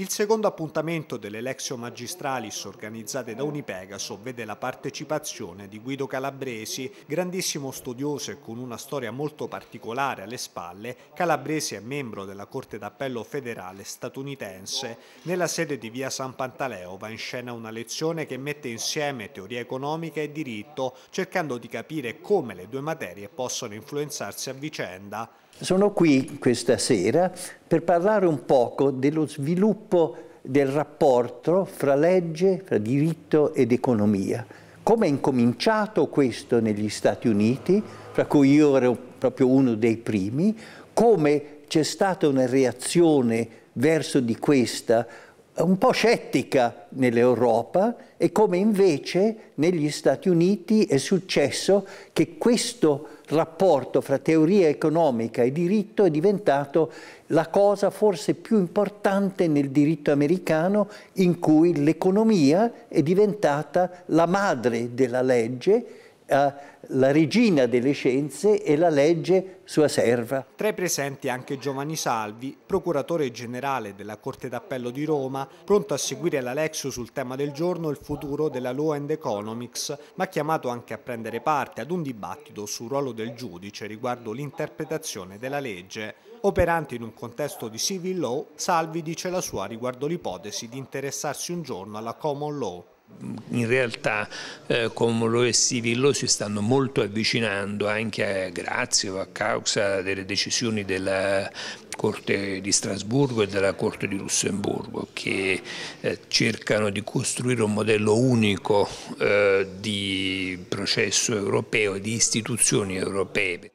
Il secondo appuntamento delle Lexio Magistralis organizzate da Unipegaso vede la partecipazione di Guido Calabresi, grandissimo studioso e con una storia molto particolare alle spalle, Calabresi è membro della Corte d'Appello federale statunitense. Nella sede di via San Pantaleo va in scena una lezione che mette insieme teoria economica e diritto, cercando di capire come le due materie possono influenzarsi a vicenda. Sono qui questa sera per parlare un poco dello sviluppo del rapporto fra legge, fra diritto ed economia. Come è incominciato questo negli Stati Uniti, fra cui io ero proprio uno dei primi, come c'è stata una reazione verso di questa un po' scettica nell'Europa e come invece negli Stati Uniti è successo che questo rapporto fra teoria economica e diritto è diventato la cosa forse più importante nel diritto americano in cui l'economia è diventata la madre della legge la regina delle scienze e la legge sua serva. Tra i presenti anche Giovanni Salvi, procuratore generale della Corte d'Appello di Roma, pronto a seguire l'Alexio sul tema del giorno il futuro della Law and Economics, ma chiamato anche a prendere parte ad un dibattito sul ruolo del giudice riguardo l'interpretazione della legge. Operante in un contesto di civil law, Salvi dice la sua riguardo l'ipotesi di interessarsi un giorno alla common law in realtà eh, lo e Sivillo si stanno molto avvicinando anche a Grazio a causa delle decisioni della Corte di Strasburgo e della Corte di Lussemburgo che eh, cercano di costruire un modello unico eh, di processo europeo e di istituzioni europee.